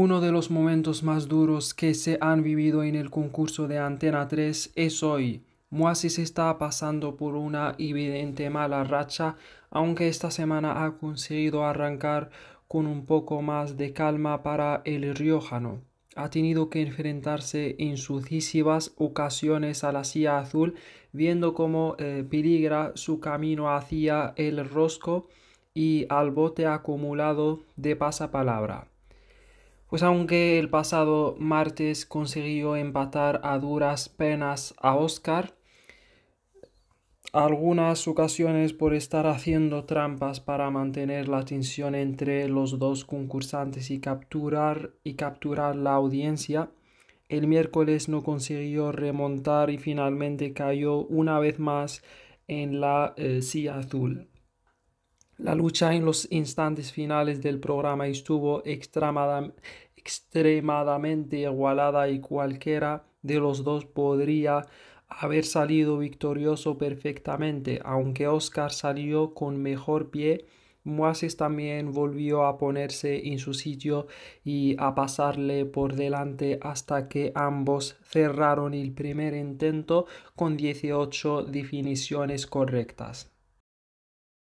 Uno de los momentos más duros que se han vivido en el concurso de Antena 3 es hoy. Moasis está pasando por una evidente mala racha, aunque esta semana ha conseguido arrancar con un poco más de calma para el riojano. Ha tenido que enfrentarse en sucesivas ocasiones a la silla azul, viendo cómo eh, peligra su camino hacia el rosco y al bote acumulado de pasapalabra. Pues aunque el pasado martes consiguió empatar a duras penas a Oscar, algunas ocasiones por estar haciendo trampas para mantener la tensión entre los dos concursantes y capturar y capturar la audiencia. El miércoles no consiguió remontar y finalmente cayó una vez más en la eh, silla azul. La lucha en los instantes finales del programa estuvo extremadamente igualada y cualquiera de los dos podría haber salido victorioso perfectamente, aunque Oscar salió con mejor pie. Moises también volvió a ponerse en su sitio y a pasarle por delante hasta que ambos cerraron el primer intento con 18 definiciones correctas.